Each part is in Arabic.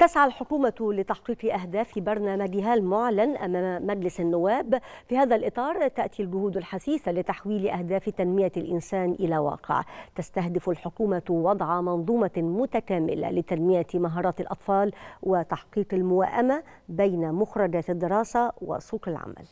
تسعى الحكومة لتحقيق أهداف برنامجها المعلن أمام مجلس النواب في هذا الإطار تأتي الجهود الحثيثة لتحويل أهداف تنمية الإنسان إلى واقع تستهدف الحكومة وضع منظومة متكاملة لتنمية مهارات الأطفال وتحقيق الموائمة بين مخرجات الدراسة وسوق العمل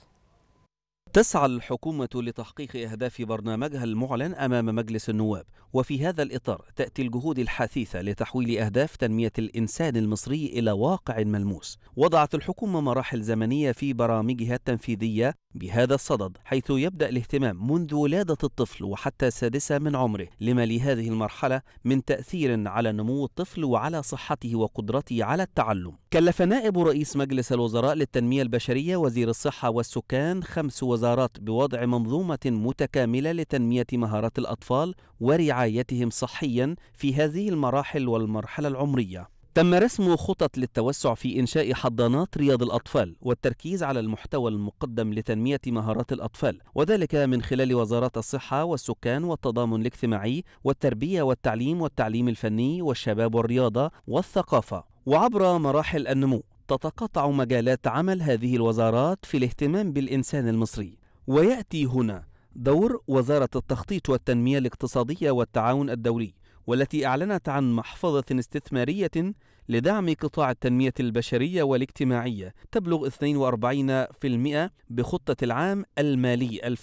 تسعى الحكومة لتحقيق أهداف برنامجها المعلن أمام مجلس النواب، وفي هذا الإطار تأتي الجهود الحثيثة لتحويل أهداف تنمية الإنسان المصري إلى واقع ملموس. وضعت الحكومة مراحل زمنية في برامجها التنفيذية بهذا الصدد، حيث يبدأ الاهتمام منذ ولادة الطفل وحتى السادسة من عمره، لما لهذه المرحلة من تأثير على نمو الطفل وعلى صحته وقدرته على التعلم. كلف نائب رئيس مجلس الوزراء للتنمية البشرية وزير الصحة والسكان خمس وزارات الوزارات بوضع منظومة متكاملة لتنمية مهارات الأطفال ورعايتهم صحيا في هذه المراحل والمرحلة العمرية. تم رسم خطط للتوسع في إنشاء حضانات رياض الأطفال والتركيز على المحتوى المقدم لتنمية مهارات الأطفال وذلك من خلال وزارات الصحة والسكان والتضامن الاجتماعي والتربية والتعليم والتعليم الفني والشباب والرياضة والثقافة وعبر مراحل النمو تتقاطع مجالات عمل هذه الوزارات في الاهتمام بالإنسان المصري ويأتي هنا دور وزارة التخطيط والتنمية الاقتصادية والتعاون الدولي والتي أعلنت عن محفظة استثمارية لدعم قطاع التنمية البشرية والاجتماعية تبلغ 42% بخطة العام المالي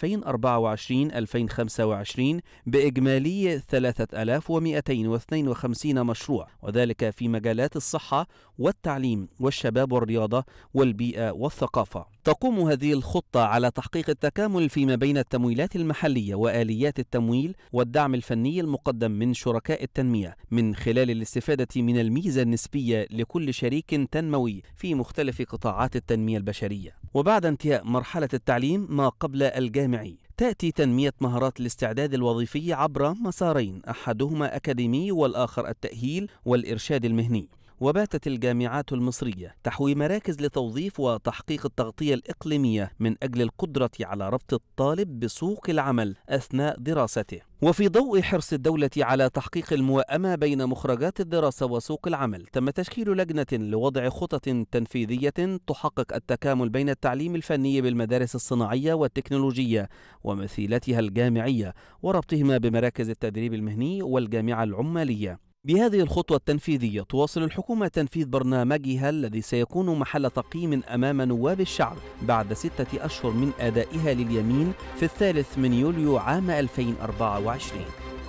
2024-2025 بإجمالي 3252 مشروع وذلك في مجالات الصحة والتعليم والشباب والرياضة والبيئة والثقافة تقوم هذه الخطة على تحقيق التكامل فيما بين التمويلات المحلية وآليات التمويل والدعم الفني المقدم من شركاء التنمية من خلال الاستفادة من الميزة النسبية نسبية لكل شريك تنموي في مختلف قطاعات التنمية البشرية وبعد انتهاء مرحلة التعليم ما قبل الجامعي تأتي تنمية مهارات الاستعداد الوظيفي عبر مسارين أحدهما أكاديمي والآخر التأهيل والإرشاد المهني وباتت الجامعات المصرية تحوي مراكز لتوظيف وتحقيق التغطية الإقليمية من أجل القدرة على ربط الطالب بسوق العمل أثناء دراسته وفي ضوء حرص الدولة على تحقيق الموائمة بين مخرجات الدراسة وسوق العمل تم تشكيل لجنة لوضع خطط تنفيذية تحقق التكامل بين التعليم الفني بالمدارس الصناعية والتكنولوجية ومثيلتها الجامعية وربطهما بمراكز التدريب المهني والجامعة العمالية بهذه الخطوة التنفيذية تواصل الحكومة تنفيذ برنامجها الذي سيكون محل تقييم أمام نواب الشعب بعد ستة أشهر من أدائها لليمين في الثالث من يوليو عام 2024